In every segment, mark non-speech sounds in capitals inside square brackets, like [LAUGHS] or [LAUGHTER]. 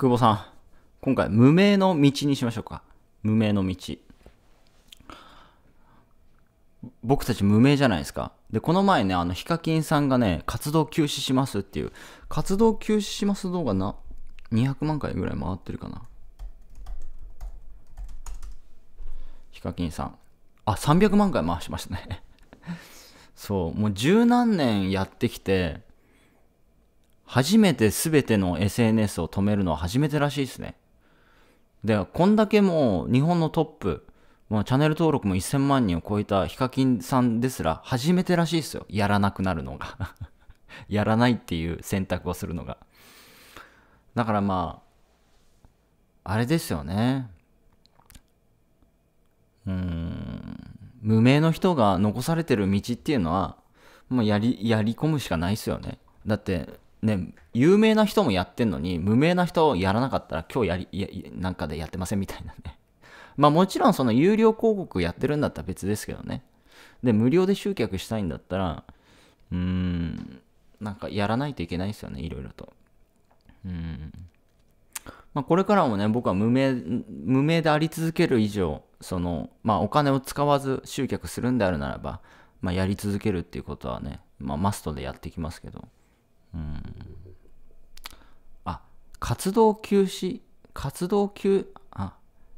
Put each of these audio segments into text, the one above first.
久保さん、今回無名の道にしましょうか。無名の道。僕たち無名じゃないですか。で、この前ね、あの、ヒカキンさんがね、活動休止しますっていう、活動休止します動画な、200万回ぐらい回ってるかな。ヒカキンさん。あ、300万回回しましたね [LAUGHS] そう、もう十何年やってきて、初めて全ての SNS を止めるのは初めてらしいですね。で、こんだけもう日本のトップ、まあ、チャンネル登録も1000万人を超えたヒカキンさんですら初めてらしいですよ。やらなくなるのが [LAUGHS] やらないっていう選択をするのが。だからまあ、あれですよね。うん、無名の人が残されてる道っていうのは、まやり、やり込むしかないですよね。だって、ね、有名な人もやってんのに、無名な人やらなかったら今日やり、やなんかでやってませんみたいなね。[LAUGHS] まあもちろんその有料広告やってるんだったら別ですけどね。で、無料で集客したいんだったら、うーん、なんかやらないといけないですよね、いろいろと。うん。まあこれからもね、僕は無名、無名であり続ける以上、その、まあお金を使わず集客するんであるならば、まあやり続けるっていうことはね、まあマストでやっていきますけど。うんあ活動休止活動休あ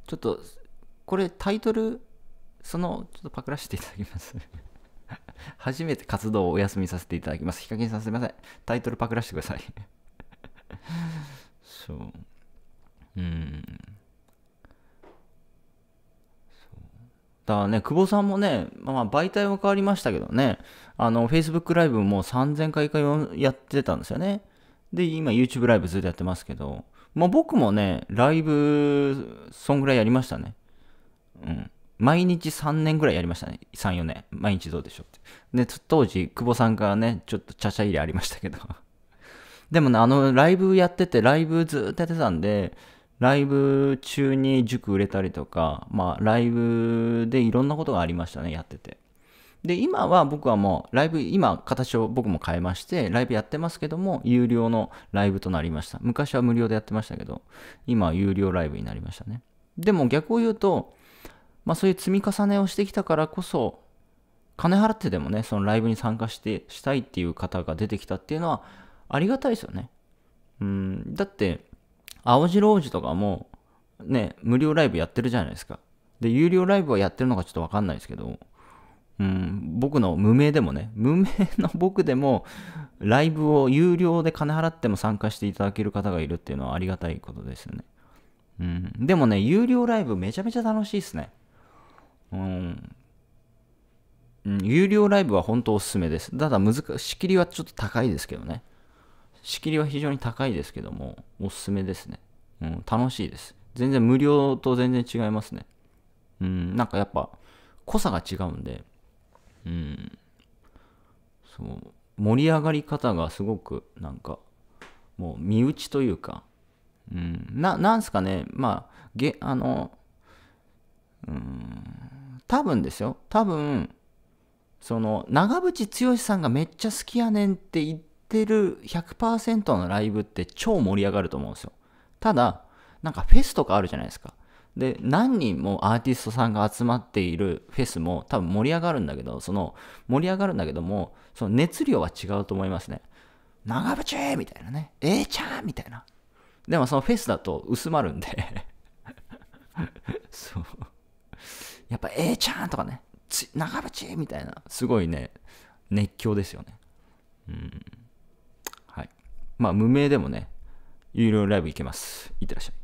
ちょっとこれタイトルそのちょっとパクらせていただきます [LAUGHS] 初めて活動をお休みさせていただきますヒカキンさんすいませんタイトルパクらせてください [LAUGHS] そうたね、久保さんもね、まあ、媒体は変わりましたけどね、あの、Facebook ライブも3000回かやってたんですよね。で、今 YouTube ライブずっとやってますけど、まあ、僕もね、ライブ、そんぐらいやりましたね。うん。毎日3年ぐらいやりましたね。3、4年。毎日どうでしょうって。で、当時、久保さんからね、ちょっとちゃちゃ入れありましたけど。でもね、あの、ライブやってて、ライブずっとやってたんで、ライブ中に塾売れたりとか、まあ、ライブでいろんなことがありましたね、やってて。で、今は僕はもう、ライブ、今、形を僕も変えまして、ライブやってますけども、有料のライブとなりました。昔は無料でやってましたけど、今は有料ライブになりましたね。でも逆を言うと、まあそういう積み重ねをしてきたからこそ、金払ってでもね、そのライブに参加して、したいっていう方が出てきたっていうのは、ありがたいですよね。うん、だって、青白王子とかも、ね、無料ライブやってるじゃないですか。で、有料ライブはやってるのかちょっとわかんないですけど、うん、僕の無名でもね、無名の僕でも、ライブを有料で金払っても参加していただける方がいるっていうのはありがたいことですよね。うん、でもね、有料ライブめちゃめちゃ楽しいですね。うん。有料ライブは本当おすすめです。ただ難し、仕切りはちょっと高いですけどね。仕切りは非常に高いですけども、おすすめですね。うん、楽しいです。全然無料と全然違いますね。うん、なんかやっぱ、濃さが違うんで、うん、そう、盛り上がり方がすごく、なんか、もう身内というか、うん、な、なんすかね、まあ、げ、あの、うん、多分ですよ。多分、その、長渕剛さんがめっちゃ好きやねんって言って、ってる100%のライブって超盛り上がると思うんですよ。ただ、なんかフェスとかあるじゃないですか。で、何人もアーティストさんが集まっているフェスも多分盛り上がるんだけど、その盛り上がるんだけども、その熱量は違うと思いますね。長渕みたいなね。えー、ちゃんみたいな。でもそのフェスだと薄まるんで [LAUGHS] そう。やっぱえー、ちゃんとかね、長渕みたいな、すごいね、熱狂ですよね。うん。まあ無名でもね、有料ライブ行けます。いってらっしゃい。